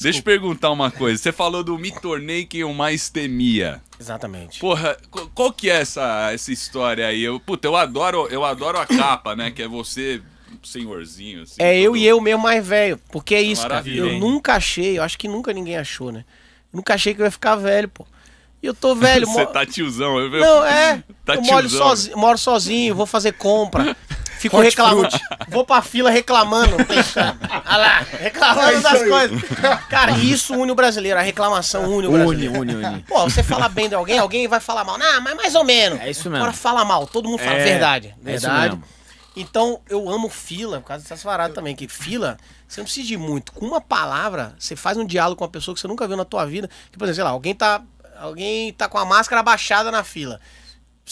Deixa eu perguntar uma coisa. Você falou do me tornei quem eu mais temia. Exatamente. Porra, qual que é essa, essa história aí? Eu, puta, eu adoro, eu adoro a capa, né? Que é você, senhorzinho. Assim, é todo... eu e eu mesmo mais velho. Porque é isso, Maravilha, cara. Eu hein? nunca achei, eu acho que nunca ninguém achou, né? Nunca achei que eu ia ficar velho, pô. E eu tô velho, Você mo... tá tiozão, eu Não, é. Tá eu tiozão, moro, sozinho, moro sozinho, vou fazer compra. Ficou reclamando. Vou pra fila reclamando. Olha lá, reclamando é das coisas. Cara, isso une o brasileiro. A reclamação une o brasileiro. Une, une, une. Pô, você fala bem de alguém, alguém vai falar mal. Não, mas mais ou menos. É isso mesmo. Agora fala mal, todo mundo fala. É, verdade. É verdade. então, eu amo fila, por causa dessas varadas também, que fila, você não precisa de muito. Com uma palavra, você faz um diálogo com uma pessoa que você nunca viu na tua vida. Que, por exemplo, sei lá, alguém tá, alguém tá com a máscara abaixada na fila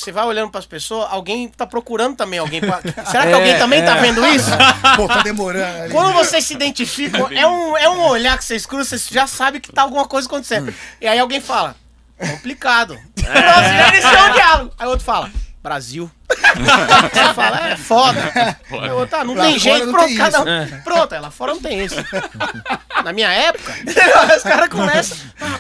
você vai olhando para as pessoas, alguém tá procurando também alguém. Pra... Será que é, alguém também tá é. tá vendo isso? Pô, tá demorando. Ali. Quando vocês se identificam, é, é um, é um olhar que vocês cruzam, vocês já sabem que tá alguma coisa acontecendo. Hum. E aí alguém fala, complicado. É. Nossa, já iniciou é um diálogo. Aí outro fala, Brasil. Você fala, é foda. foda. Eu, tá, ah, não tem jeito, pronto, tem cada um. É. Pronto, lá fora não tem isso. Na minha época, os caras começam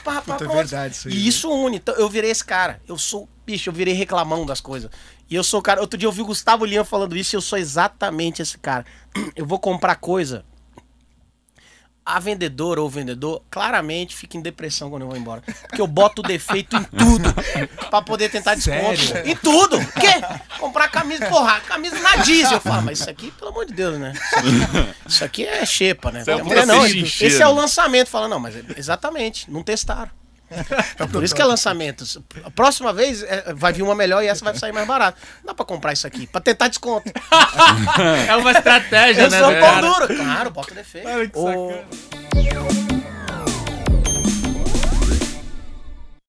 pá, pá, Puta, é verdade, isso aí, e né? isso une. Então, eu virei esse cara. Eu sou, bicho, eu virei reclamão das coisas. E eu sou o cara. Outro dia eu vi o Gustavo Lima falando isso e eu sou exatamente esse cara. Eu vou comprar coisa. A vendedora ou o vendedor claramente fica em depressão quando eu vou embora. Porque eu boto defeito em tudo pra poder tentar desconto. Sério? Em tudo! O quê? comprar camisa, porra, camisa na diesel. Eu falo, mas isso aqui, pelo amor de Deus, né? Isso aqui, isso aqui é xepa, né? É não, é não, esse é o né? lançamento. Fala, não, mas é, exatamente, não testaram. É por isso que é lançamento. A próxima vez é, vai vir uma melhor e essa vai sair mais barata. Dá pra comprar isso aqui, pra tentar desconto. é uma estratégia, Eles né? Eles são né, pão duro. Claro, bota defeito. Olha que sacana. O...